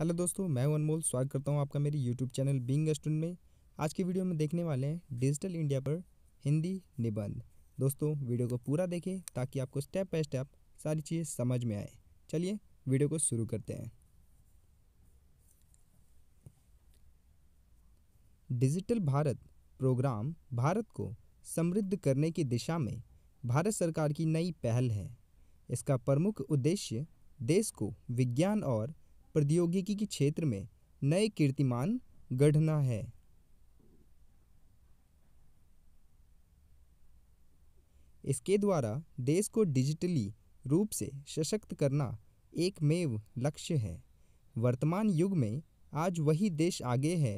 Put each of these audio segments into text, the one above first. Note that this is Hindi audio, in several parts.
हेलो दोस्तों मैं हूं अनमोल स्वागत करता हूं आपका मेरे यूट्यूब चैनल बिंग स्टूडेंट में आज की वीडियो में देखने वाले हैं डिजिटल इंडिया पर हिंदी निबंध दोस्तों वीडियो को पूरा देखें ताकि आपको स्टेप बाय स्टेप सारी चीज़ें समझ में आए चलिए वीडियो को शुरू करते हैं डिजिटल भारत प्रोग्राम भारत को समृद्ध करने की दिशा में भारत सरकार की नई पहल है इसका प्रमुख उद्देश्य देश को विज्ञान और प्रौद्योगिकी के क्षेत्र में नए कीर्तिमान गढ़ना है इसके द्वारा देश को डिजिटली रूप से सशक्त करना एक मेव लक्ष्य है वर्तमान युग में आज वही देश आगे है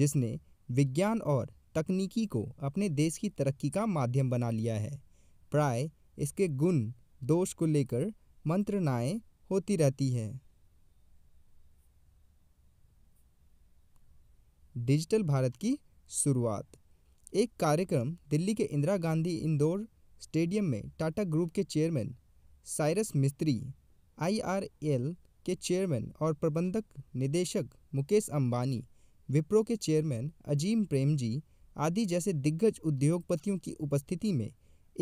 जिसने विज्ञान और तकनीकी को अपने देश की तरक्की का माध्यम बना लिया है प्राय इसके गुण दोष को लेकर मंत्रणाएँ होती रहती हैं डिजिटल भारत की शुरुआत एक कार्यक्रम दिल्ली के इंदिरा गांधी इंदौर स्टेडियम में टाटा ग्रुप के चेयरमैन साइरस मिस्त्री आईआरएल के चेयरमैन और प्रबंधक निदेशक मुकेश अंबानी विप्रो के चेयरमैन अजीम प्रेमजी आदि जैसे दिग्गज उद्योगपतियों की उपस्थिति में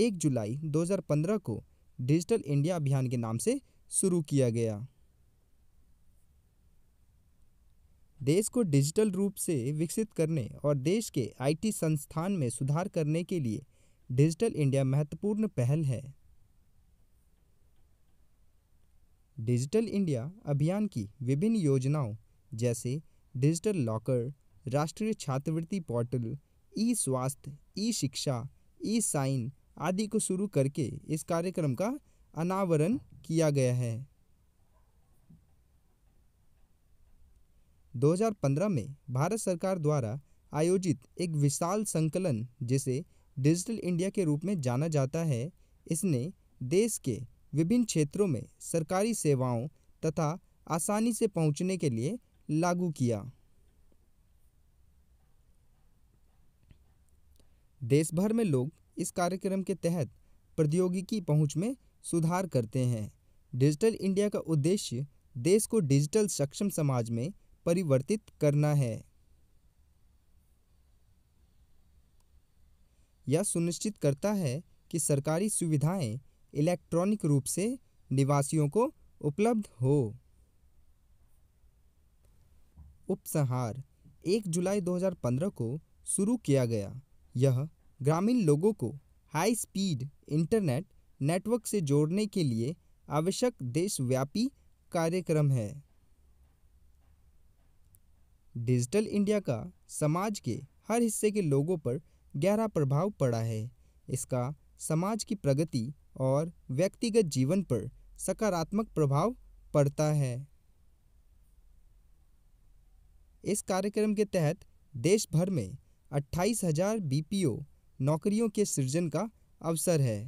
1 जुलाई 2015 को डिजिटल इंडिया अभियान के नाम से शुरू किया गया देश को डिजिटल रूप से विकसित करने और देश के आईटी संस्थान में सुधार करने के लिए डिजिटल इंडिया महत्वपूर्ण पहल है डिजिटल इंडिया अभियान की विभिन्न योजनाओं जैसे डिजिटल लॉकर राष्ट्रीय छात्रवृत्ति पोर्टल ई स्वास्थ्य ई शिक्षा ई साइन आदि को शुरू करके इस कार्यक्रम का अनावरण किया गया है 2015 में भारत सरकार द्वारा आयोजित एक विशाल संकलन जिसे डिजिटल इंडिया के रूप में जाना जाता है इसने देश के विभिन्न क्षेत्रों में सरकारी सेवाओं तथा आसानी से पहुंचने के लिए लागू किया देश भर में लोग इस कार्यक्रम के तहत प्रौद्योगिकी पहुंच में सुधार करते हैं डिजिटल इंडिया का उद्देश्य देश को डिजिटल सक्षम समाज में परिवर्तित करना है यह सुनिश्चित करता है कि सरकारी सुविधाएं इलेक्ट्रॉनिक रूप से निवासियों को उपलब्ध हो उपसंहार 1 जुलाई 2015 को शुरू किया गया यह ग्रामीण लोगों को हाई स्पीड इंटरनेट नेटवर्क से जोड़ने के लिए आवश्यक देशव्यापी कार्यक्रम है डिजिटल इंडिया का समाज के हर हिस्से के लोगों पर गहरा प्रभाव पड़ा है इसका समाज की प्रगति और व्यक्तिगत जीवन पर सकारात्मक प्रभाव पड़ता है इस कार्यक्रम के तहत देश भर में अट्ठाईस हजार बीपीओ नौकरियों के सृजन का अवसर है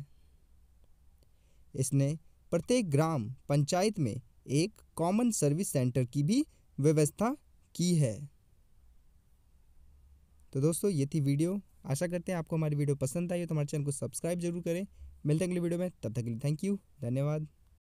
इसने प्रत्येक ग्राम पंचायत में एक कॉमन सर्विस सेंटर की भी व्यवस्था की है तो दोस्तों ये थी वीडियो आशा करते हैं आपको हमारी वीडियो पसंद आई हो तो हमारे चैनल को सब्सक्राइब जरूर करें मिलते हैं अगली वीडियो में तब तक के लिए थैंक यू धन्यवाद